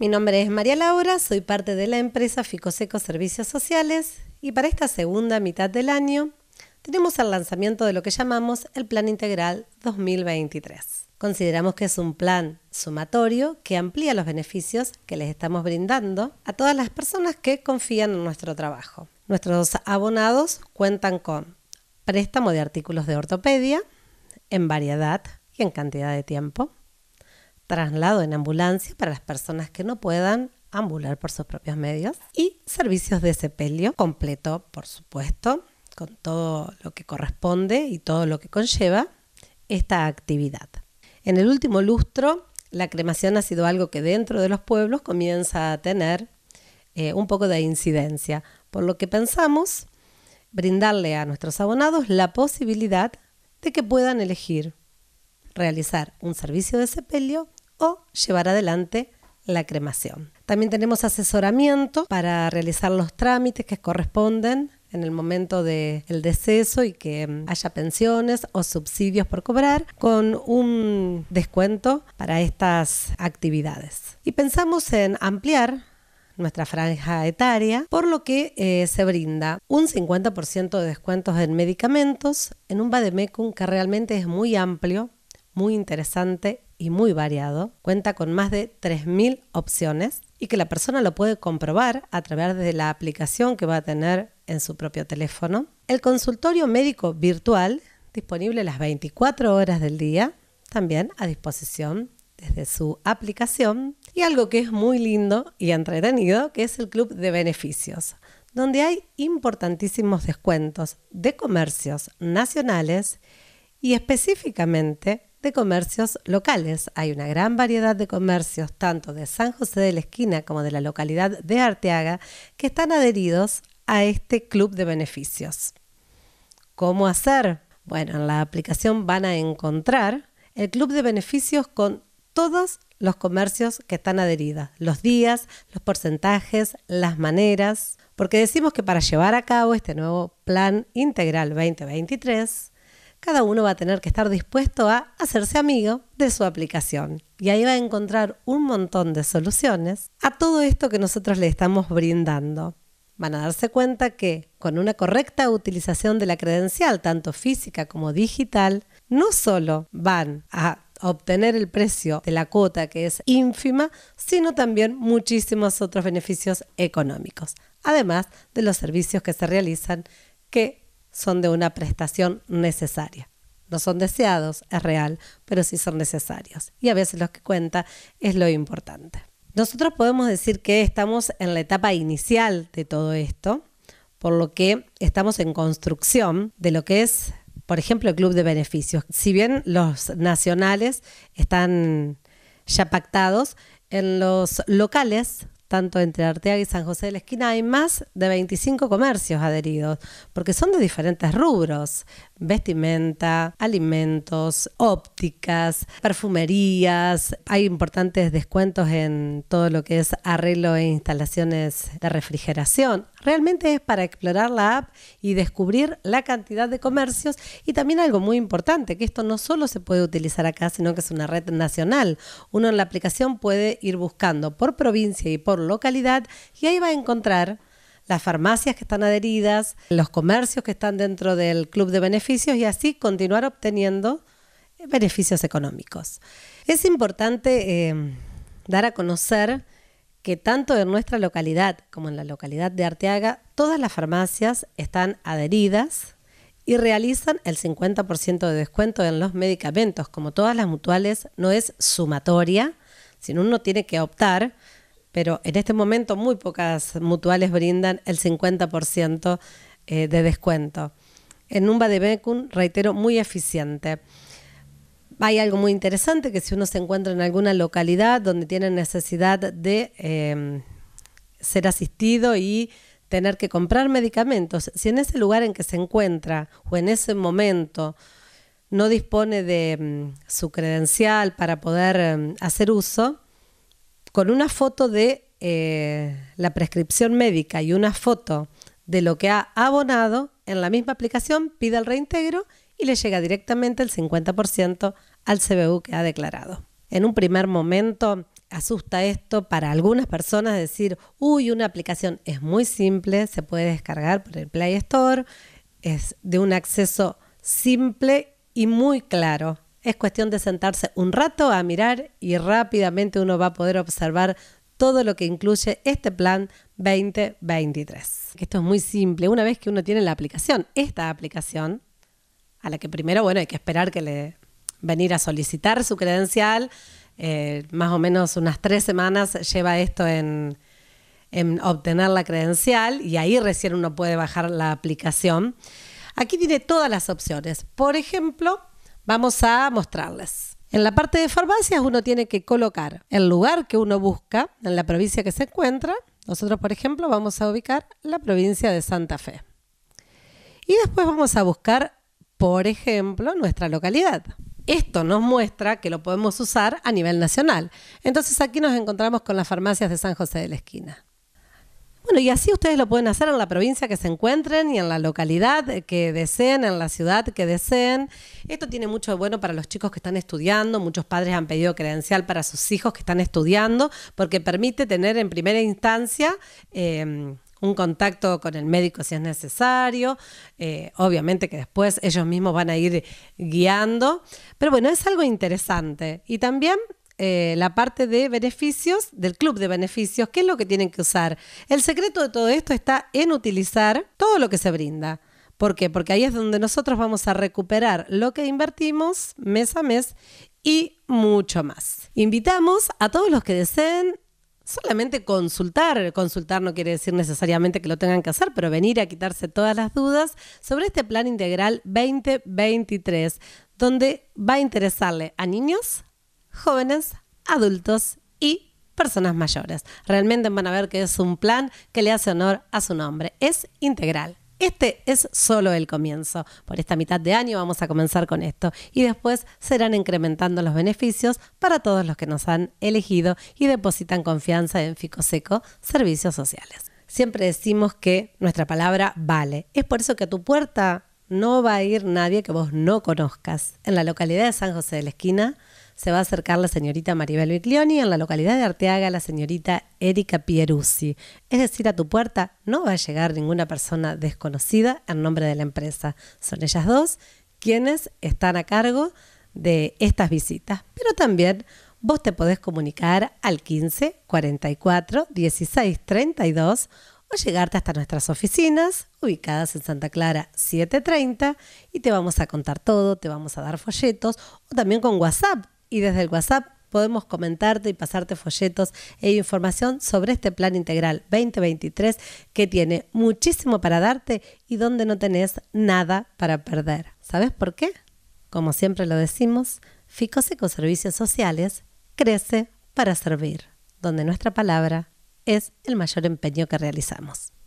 Mi nombre es María Laura, soy parte de la empresa Ficoseco Servicios Sociales y para esta segunda mitad del año tenemos el lanzamiento de lo que llamamos el Plan Integral 2023. Consideramos que es un plan sumatorio que amplía los beneficios que les estamos brindando a todas las personas que confían en nuestro trabajo. Nuestros abonados cuentan con préstamo de artículos de ortopedia en variedad y en cantidad de tiempo, traslado en ambulancia para las personas que no puedan ambular por sus propios medios y servicios de sepelio completo, por supuesto, con todo lo que corresponde y todo lo que conlleva esta actividad. En el último lustro, la cremación ha sido algo que dentro de los pueblos comienza a tener eh, un poco de incidencia, por lo que pensamos brindarle a nuestros abonados la posibilidad de que puedan elegir realizar un servicio de sepelio o llevar adelante la cremación. También tenemos asesoramiento para realizar los trámites que corresponden en el momento del deceso y que mm, haya pensiones o subsidios por cobrar con un descuento para estas actividades. Y pensamos en ampliar nuestra franja etaria, por lo que eh, se brinda un 50% de descuentos en medicamentos en un Bademecum que realmente es muy amplio, muy interesante y muy variado, cuenta con más de 3.000 opciones y que la persona lo puede comprobar a través de la aplicación que va a tener en su propio teléfono. El consultorio médico virtual, disponible las 24 horas del día, también a disposición desde su aplicación. Y algo que es muy lindo y entretenido, que es el Club de Beneficios, donde hay importantísimos descuentos de comercios nacionales y específicamente de comercios locales. Hay una gran variedad de comercios, tanto de San José de la Esquina como de la localidad de Arteaga, que están adheridos a este club de beneficios. ¿Cómo hacer? Bueno, en la aplicación van a encontrar el club de beneficios con todos los comercios que están adheridos. los días, los porcentajes, las maneras, porque decimos que para llevar a cabo este nuevo plan integral 2023, cada uno va a tener que estar dispuesto a hacerse amigo de su aplicación. Y ahí va a encontrar un montón de soluciones a todo esto que nosotros le estamos brindando. Van a darse cuenta que con una correcta utilización de la credencial, tanto física como digital, no solo van a obtener el precio de la cuota que es ínfima, sino también muchísimos otros beneficios económicos, además de los servicios que se realizan que son de una prestación necesaria. No son deseados, es real, pero sí son necesarios. Y a veces lo que cuenta es lo importante. Nosotros podemos decir que estamos en la etapa inicial de todo esto, por lo que estamos en construcción de lo que es, por ejemplo, el Club de Beneficios. Si bien los nacionales están ya pactados, en los locales tanto entre Arteaga y San José de la Esquina, hay más de 25 comercios adheridos, porque son de diferentes rubros, vestimenta, alimentos, ópticas, perfumerías, hay importantes descuentos en todo lo que es arreglo e instalaciones de refrigeración, Realmente es para explorar la app y descubrir la cantidad de comercios y también algo muy importante, que esto no solo se puede utilizar acá, sino que es una red nacional. Uno en la aplicación puede ir buscando por provincia y por localidad y ahí va a encontrar las farmacias que están adheridas, los comercios que están dentro del club de beneficios y así continuar obteniendo eh, beneficios económicos. Es importante eh, dar a conocer que tanto en nuestra localidad como en la localidad de Arteaga, todas las farmacias están adheridas y realizan el 50% de descuento en los medicamentos. Como todas las mutuales, no es sumatoria, sino uno tiene que optar, pero en este momento muy pocas mutuales brindan el 50% eh, de descuento. En un Bademecum, reitero, muy eficiente. Hay algo muy interesante que si uno se encuentra en alguna localidad donde tiene necesidad de em, ser asistido y tener que comprar medicamentos, si en ese lugar en que se encuentra o en ese momento no dispone de em, su credencial para poder em, hacer uso, con una foto de eh, la prescripción médica y una foto de lo que ha abonado, en la misma aplicación pide el reintegro y le llega directamente el 50% al CBU que ha declarado. En un primer momento asusta esto para algunas personas decir, uy, una aplicación es muy simple, se puede descargar por el Play Store, es de un acceso simple y muy claro. Es cuestión de sentarse un rato a mirar y rápidamente uno va a poder observar todo lo que incluye este plan 2023. Esto es muy simple. Una vez que uno tiene la aplicación, esta aplicación, a la que primero, bueno, hay que esperar que le venir a solicitar su credencial. Eh, más o menos unas tres semanas lleva esto en obtener la credencial y ahí recién uno puede bajar la aplicación. Aquí tiene todas las opciones. Por ejemplo, vamos a mostrarles. En la parte de farmacias uno tiene que colocar el lugar que uno busca en la provincia que se encuentra. Nosotros, por ejemplo, vamos a ubicar la provincia de Santa Fe. Y después vamos a buscar, por ejemplo, nuestra localidad. Esto nos muestra que lo podemos usar a nivel nacional. Entonces aquí nos encontramos con las farmacias de San José de la Esquina. Bueno, y así ustedes lo pueden hacer en la provincia que se encuentren y en la localidad que deseen, en la ciudad que deseen. Esto tiene mucho de bueno para los chicos que están estudiando. Muchos padres han pedido credencial para sus hijos que están estudiando porque permite tener en primera instancia... Eh, un contacto con el médico si es necesario, eh, obviamente que después ellos mismos van a ir guiando, pero bueno, es algo interesante. Y también eh, la parte de beneficios, del club de beneficios, qué es lo que tienen que usar. El secreto de todo esto está en utilizar todo lo que se brinda. ¿Por qué? Porque ahí es donde nosotros vamos a recuperar lo que invertimos mes a mes y mucho más. Invitamos a todos los que deseen solamente consultar, consultar no quiere decir necesariamente que lo tengan que hacer, pero venir a quitarse todas las dudas sobre este plan integral 2023, donde va a interesarle a niños, jóvenes, adultos y personas mayores. Realmente van a ver que es un plan que le hace honor a su nombre. Es integral. Este es solo el comienzo. Por esta mitad de año vamos a comenzar con esto y después serán incrementando los beneficios para todos los que nos han elegido y depositan confianza en Ficoseco Servicios Sociales. Siempre decimos que nuestra palabra vale. Es por eso que a tu puerta no va a ir nadie que vos no conozcas. En la localidad de San José de la Esquina se va a acercar la señorita Maribel y en la localidad de Arteaga la señorita Erika Pieruzzi. Es decir, a tu puerta no va a llegar ninguna persona desconocida en nombre de la empresa. Son ellas dos quienes están a cargo de estas visitas. Pero también vos te podés comunicar al 15 44 16 32 o llegarte hasta nuestras oficinas ubicadas en Santa Clara 730 y te vamos a contar todo, te vamos a dar folletos o también con WhatsApp y desde el WhatsApp podemos comentarte y pasarte folletos e información sobre este plan integral 2023 que tiene muchísimo para darte y donde no tenés nada para perder. ¿Sabes por qué? Como siempre lo decimos, Ficoseco Servicios Sociales crece para servir, donde nuestra palabra es el mayor empeño que realizamos.